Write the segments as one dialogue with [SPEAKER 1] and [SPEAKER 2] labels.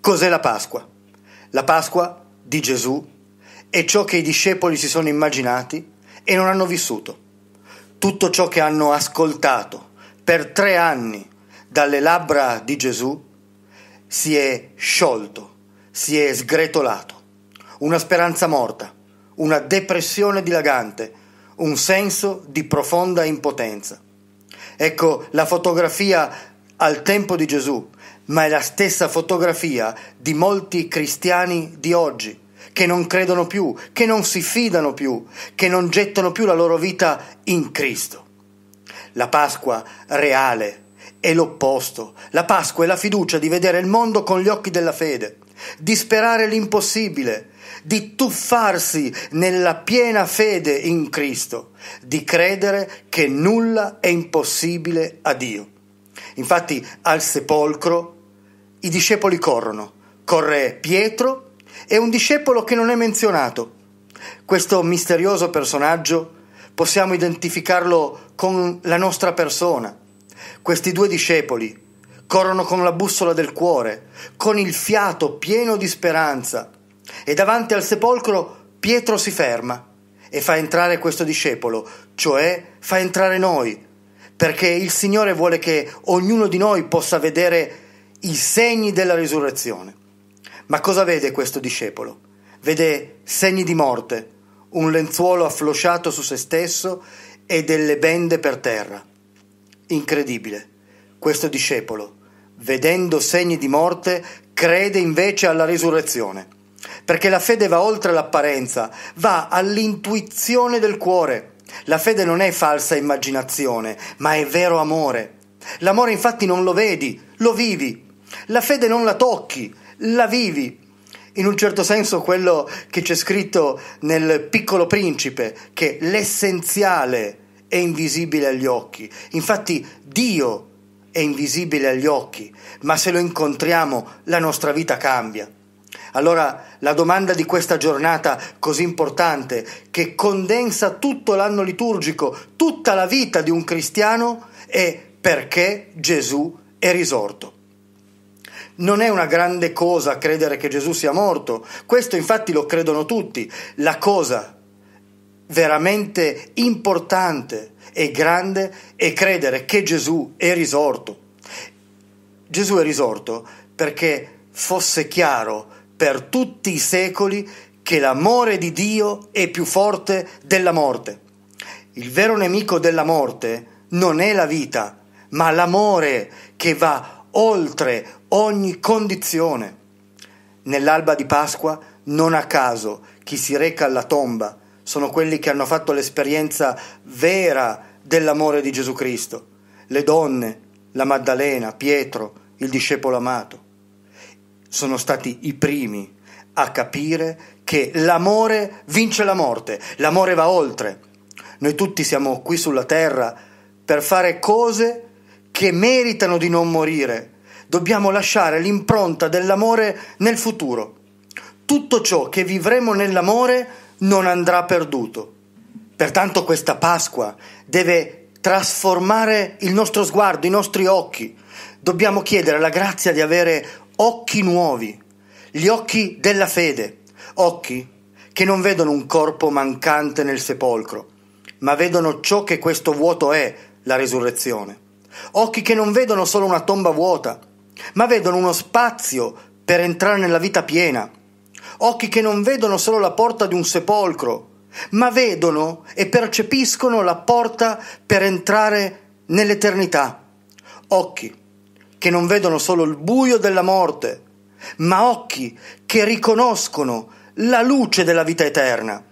[SPEAKER 1] Cos'è la Pasqua? La Pasqua di Gesù è ciò che i discepoli si sono immaginati e non hanno vissuto. Tutto ciò che hanno ascoltato per tre anni dalle labbra di Gesù si è sciolto, si è sgretolato. Una speranza morta, una depressione dilagante, un senso di profonda impotenza. Ecco la fotografia al tempo di Gesù ma è la stessa fotografia di molti cristiani di oggi, che non credono più, che non si fidano più, che non gettano più la loro vita in Cristo. La Pasqua reale è l'opposto. La Pasqua è la fiducia di vedere il mondo con gli occhi della fede, di sperare l'impossibile, di tuffarsi nella piena fede in Cristo, di credere che nulla è impossibile a Dio. Infatti al sepolcro i discepoli corrono. Corre Pietro e un discepolo che non è menzionato. Questo misterioso personaggio possiamo identificarlo con la nostra persona. Questi due discepoli corrono con la bussola del cuore, con il fiato pieno di speranza. E davanti al sepolcro Pietro si ferma e fa entrare questo discepolo, cioè fa entrare noi, perché il Signore vuole che ognuno di noi possa vedere i segni della risurrezione. Ma cosa vede questo discepolo? Vede segni di morte, un lenzuolo afflosciato su se stesso e delle bende per terra. Incredibile. Questo discepolo, vedendo segni di morte, crede invece alla risurrezione, perché la fede va oltre l'apparenza, va all'intuizione del cuore. La fede non è falsa immaginazione, ma è vero amore. L'amore infatti non lo vedi, lo vivi, la fede non la tocchi, la vivi. In un certo senso quello che c'è scritto nel piccolo principe, che l'essenziale è invisibile agli occhi. Infatti Dio è invisibile agli occhi, ma se lo incontriamo la nostra vita cambia. Allora la domanda di questa giornata così importante, che condensa tutto l'anno liturgico, tutta la vita di un cristiano, è perché Gesù è risorto. Non è una grande cosa credere che Gesù sia morto, questo infatti lo credono tutti. La cosa veramente importante e grande è credere che Gesù è risorto. Gesù è risorto perché fosse chiaro per tutti i secoli che l'amore di Dio è più forte della morte. Il vero nemico della morte non è la vita, ma l'amore che va oltre ogni condizione. Nell'alba di Pasqua, non a caso, chi si reca alla tomba sono quelli che hanno fatto l'esperienza vera dell'amore di Gesù Cristo, le donne, la Maddalena, Pietro, il discepolo amato. Sono stati i primi a capire che l'amore vince la morte, l'amore va oltre. Noi tutti siamo qui sulla terra per fare cose che meritano di non morire, dobbiamo lasciare l'impronta dell'amore nel futuro. Tutto ciò che vivremo nell'amore non andrà perduto. Pertanto questa Pasqua deve trasformare il nostro sguardo, i nostri occhi. Dobbiamo chiedere la grazia di avere occhi nuovi, gli occhi della fede, occhi che non vedono un corpo mancante nel sepolcro, ma vedono ciò che questo vuoto è, la resurrezione. Occhi che non vedono solo una tomba vuota, ma vedono uno spazio per entrare nella vita piena. Occhi che non vedono solo la porta di un sepolcro, ma vedono e percepiscono la porta per entrare nell'eternità. Occhi che non vedono solo il buio della morte, ma occhi che riconoscono la luce della vita eterna.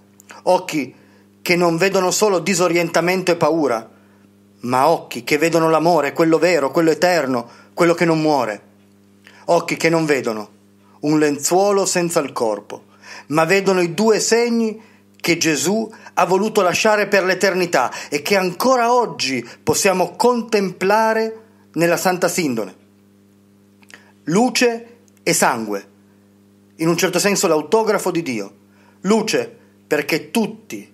[SPEAKER 1] Occhi che non vedono solo disorientamento e paura, ma occhi che vedono l'amore, quello vero, quello eterno, quello che non muore. Occhi che non vedono un lenzuolo senza il corpo, ma vedono i due segni che Gesù ha voluto lasciare per l'eternità e che ancora oggi possiamo contemplare nella Santa Sindone. Luce e sangue, in un certo senso l'autografo di Dio. Luce perché tutti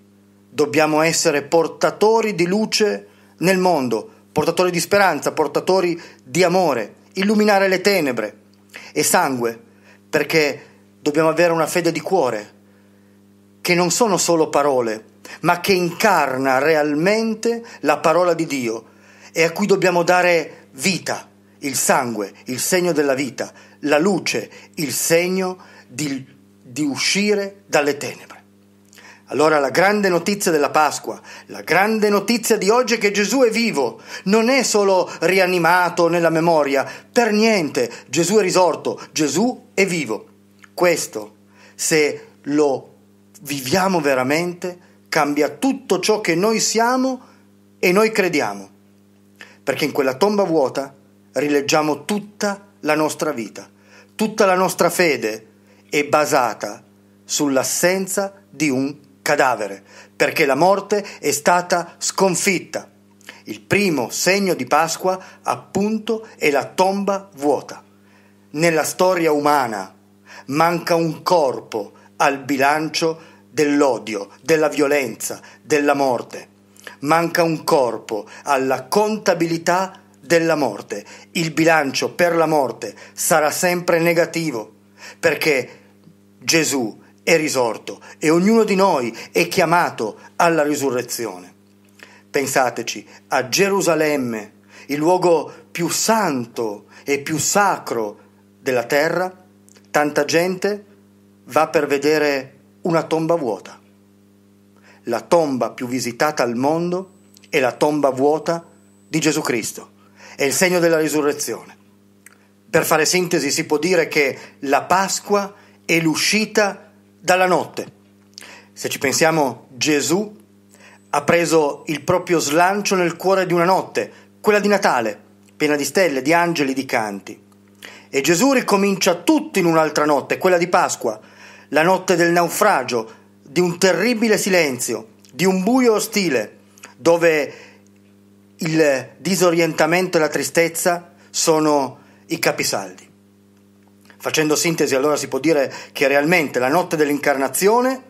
[SPEAKER 1] dobbiamo essere portatori di luce nel mondo, portatori di speranza, portatori di amore, illuminare le tenebre e sangue, perché dobbiamo avere una fede di cuore, che non sono solo parole, ma che incarna realmente la parola di Dio e a cui dobbiamo dare vita, il sangue, il segno della vita, la luce, il segno di, di uscire dalle tenebre. Allora la grande notizia della Pasqua, la grande notizia di oggi è che Gesù è vivo, non è solo rianimato nella memoria, per niente, Gesù è risorto, Gesù è vivo. Questo, se lo viviamo veramente, cambia tutto ciò che noi siamo e noi crediamo, perché in quella tomba vuota rileggiamo tutta la nostra vita, tutta la nostra fede è basata sull'assenza di un cadavere, perché la morte è stata sconfitta. Il primo segno di Pasqua, appunto, è la tomba vuota. Nella storia umana manca un corpo al bilancio dell'odio, della violenza, della morte. Manca un corpo alla contabilità della morte. Il bilancio per la morte sarà sempre negativo, perché Gesù è risorto e ognuno di noi è chiamato alla risurrezione. Pensateci a Gerusalemme, il luogo più santo e più sacro della terra, tanta gente va per vedere una tomba vuota. La tomba più visitata al mondo è la tomba vuota di Gesù Cristo, è il segno della risurrezione. Per fare sintesi si può dire che la Pasqua è l'uscita di dalla notte. Se ci pensiamo, Gesù ha preso il proprio slancio nel cuore di una notte, quella di Natale, piena di stelle, di angeli, di canti. E Gesù ricomincia tutto in un'altra notte, quella di Pasqua, la notte del naufragio, di un terribile silenzio, di un buio ostile, dove il disorientamento e la tristezza sono i capisaldi. Facendo sintesi allora si può dire che realmente la notte dell'incarnazione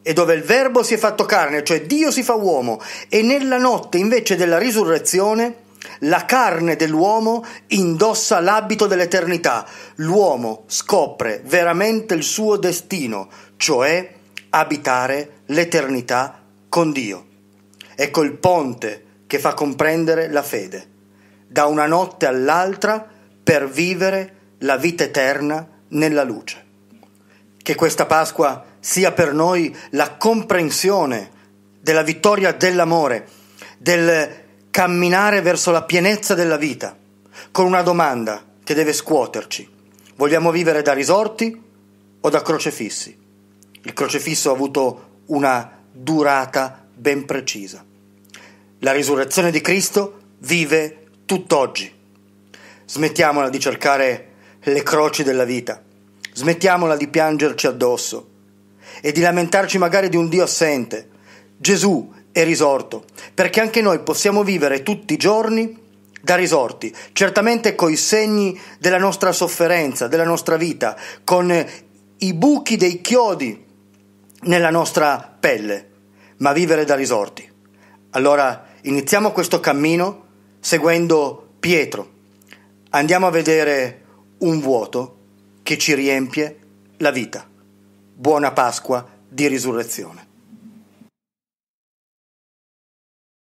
[SPEAKER 1] è dove il verbo si è fatto carne, cioè Dio si fa uomo, e nella notte invece della risurrezione la carne dell'uomo indossa l'abito dell'eternità. L'uomo scopre veramente il suo destino, cioè abitare l'eternità con Dio. Ecco il ponte che fa comprendere la fede. Da una notte all'altra per vivere la vita eterna nella luce. Che questa Pasqua sia per noi la comprensione della vittoria dell'amore, del camminare verso la pienezza della vita, con una domanda che deve scuoterci. Vogliamo vivere da risorti o da crocefissi? Il crocefisso ha avuto una durata ben precisa. La risurrezione di Cristo vive tutt'oggi. Smettiamola di cercare le croci della vita. Smettiamola di piangerci addosso e di lamentarci magari di un Dio assente. Gesù è risorto, perché anche noi possiamo vivere tutti i giorni da risorti, certamente coi segni della nostra sofferenza, della nostra vita, con i buchi dei chiodi nella nostra pelle, ma vivere da risorti. Allora iniziamo questo cammino seguendo Pietro. Andiamo a vedere un vuoto che ci riempie la vita. Buona Pasqua di risurrezione.